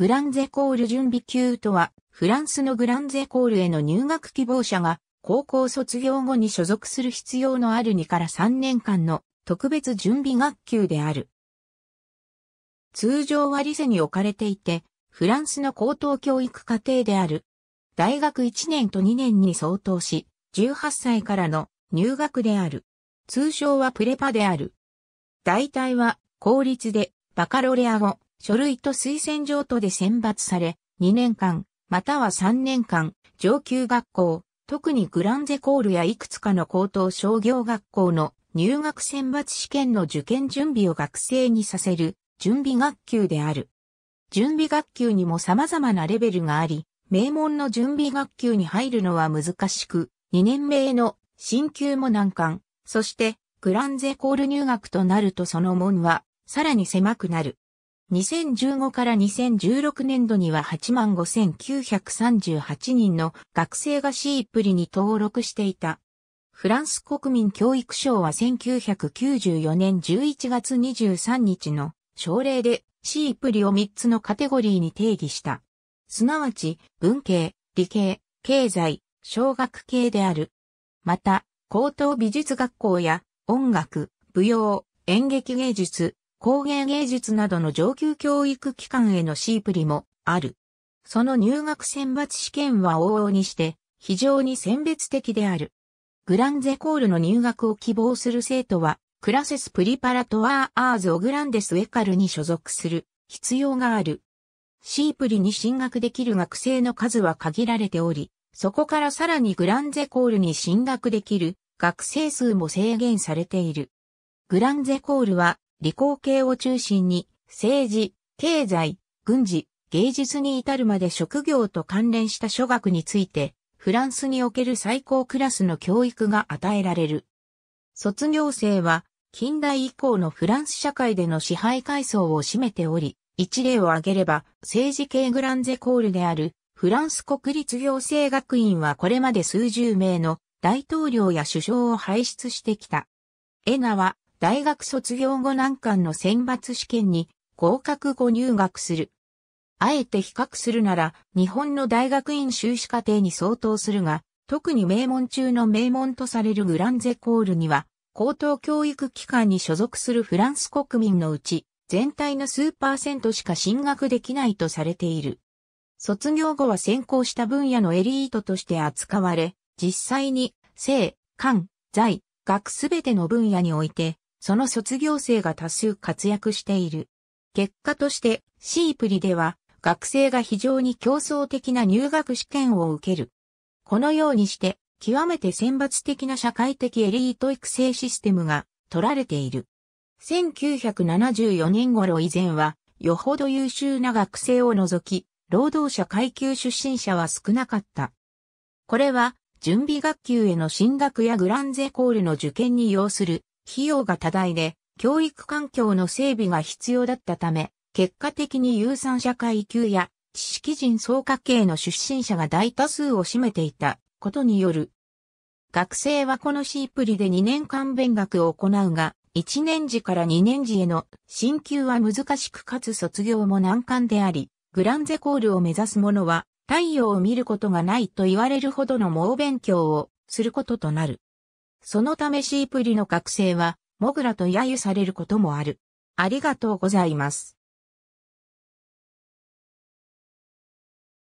グランゼコール準備級とは、フランスのグランゼコールへの入学希望者が、高校卒業後に所属する必要のある2から3年間の特別準備学級である。通常はリセに置かれていて、フランスの高等教育課程である。大学1年と2年に相当し、18歳からの入学である。通称はプレパである。大体は公立でバカロレア語、書類と推薦状とで選抜され、2年間、または3年間、上級学校、特にグランゼコールやいくつかの高等商業学校の入学選抜試験の受験準備を学生にさせる準備学級である。準備学級にも様々なレベルがあり、名門の準備学級に入るのは難しく、2年目への進級も難関、そしてグランゼコール入学となるとその門はさらに狭くなる。2015から2016年度には85,938人の学生がシープリに登録していた。フランス国民教育省は1994年11月23日の省令でシープリを3つのカテゴリーに定義した。すなわち、文系、理系、経済、小学系である。また、高等美術学校や音楽、舞踊、演劇芸術、工芸芸術などの上級教育機関へのシープリもある。その入学選抜試験は往々にして非常に選別的である。グランゼコールの入学を希望する生徒はクラセスプリパラトワーアーズオグランデスウェカルに所属する必要がある。シープリに進学できる学生の数は限られており、そこからさらにグランゼコールに進学できる学生数も制限されている。グランゼコールは理工系を中心に、政治、経済、軍事、芸術に至るまで職業と関連した諸学について、フランスにおける最高クラスの教育が与えられる。卒業生は、近代以降のフランス社会での支配階層を占めており、一例を挙げれば、政治系グランゼコールである、フランス国立行政学院はこれまで数十名の大統領や首相を輩出してきた。エナは大学卒業後難関の選抜試験に合格後入学する。あえて比較するなら、日本の大学院修士課程に相当するが、特に名門中の名門とされるグランゼコールには、高等教育機関に所属するフランス国民のうち、全体の数パーセントしか進学できないとされている。卒業後は専攻した分野のエリートとして扱われ、実際に、性、官、財、学すべての分野において、その卒業生が多数活躍している。結果として、シープリでは、学生が非常に競争的な入学試験を受ける。このようにして、極めて選抜的な社会的エリート育成システムが取られている。1974年頃以前は、よほど優秀な学生を除き、労働者階級出身者は少なかった。これは、準備学級への進学やグランゼコールの受験に要する費用が多大で、教育環境の整備が必要だったため、結果的に有産者階級や知識人総家系の出身者が大多数を占めていたことによる。学生はこのシープリで2年間勉学を行うが、1年時から2年時への進級は難しくかつ卒業も難関であり、グランゼコールを目指す者は太陽を見ることがないと言われるほどの猛勉強をすることとなる。そのためシープリの覚醒は、モグラと揶揄されることもある。ありがとうございます。